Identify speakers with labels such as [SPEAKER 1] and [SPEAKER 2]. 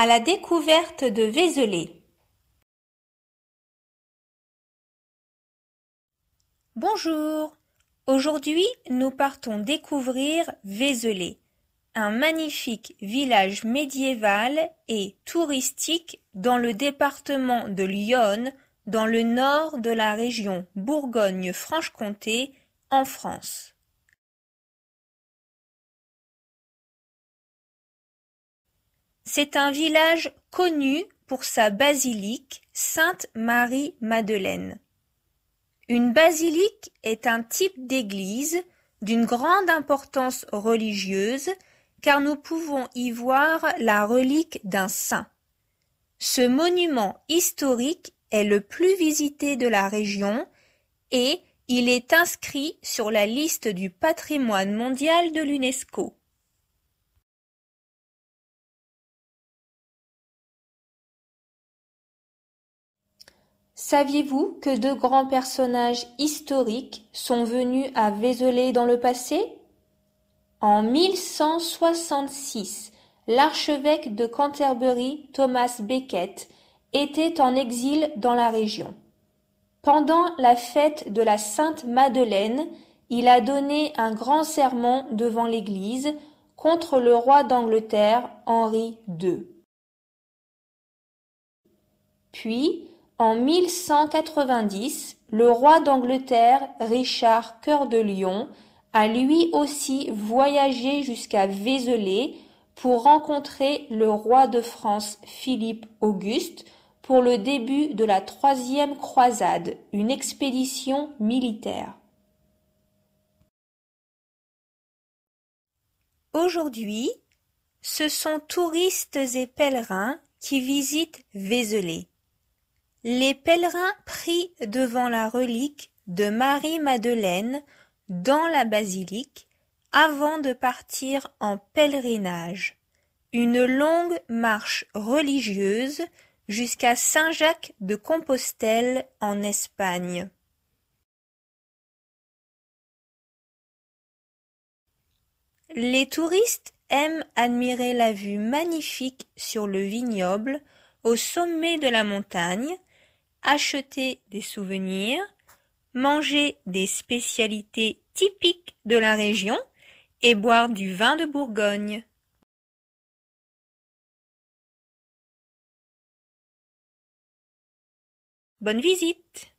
[SPEAKER 1] à la découverte de Vézelay. Bonjour. Aujourd'hui, nous partons découvrir Vézelay, un magnifique
[SPEAKER 2] village médiéval et touristique dans le département
[SPEAKER 1] de l'Yonne, dans le nord de la région Bourgogne-Franche-Comté, en France. C'est un village connu pour sa basilique
[SPEAKER 2] Sainte-Marie-Madeleine. Une basilique est un type d'église d'une grande importance religieuse car nous pouvons y voir la relique d'un saint. Ce monument historique est le plus visité de la région et il est inscrit
[SPEAKER 1] sur la liste du patrimoine mondial de l'UNESCO. Saviez-vous que deux grands personnages historiques sont
[SPEAKER 2] venus à Vézelay dans le passé En 1166, l'archevêque de Canterbury, Thomas Becket, était en exil dans la région. Pendant la fête de la Sainte Madeleine, il a donné un grand sermon devant l'Église contre le roi d'Angleterre Henri II. Puis, en 1190, le roi d'Angleterre, Richard Cœur de Lion, a lui aussi voyagé jusqu'à Vézelay pour rencontrer le roi de France Philippe Auguste pour le début de la troisième croisade, une expédition militaire. Aujourd'hui, ce sont touristes et pèlerins qui visitent Vézelay. Les pèlerins prient devant la relique de Marie-Madeleine dans la basilique, avant de partir en pèlerinage. Une longue marche religieuse jusqu'à Saint-Jacques
[SPEAKER 1] de Compostelle en Espagne. Les touristes aiment
[SPEAKER 2] admirer la vue magnifique sur le vignoble au sommet de la montagne, acheter des souvenirs, manger des spécialités
[SPEAKER 1] typiques de la région et boire du vin de Bourgogne. Bonne visite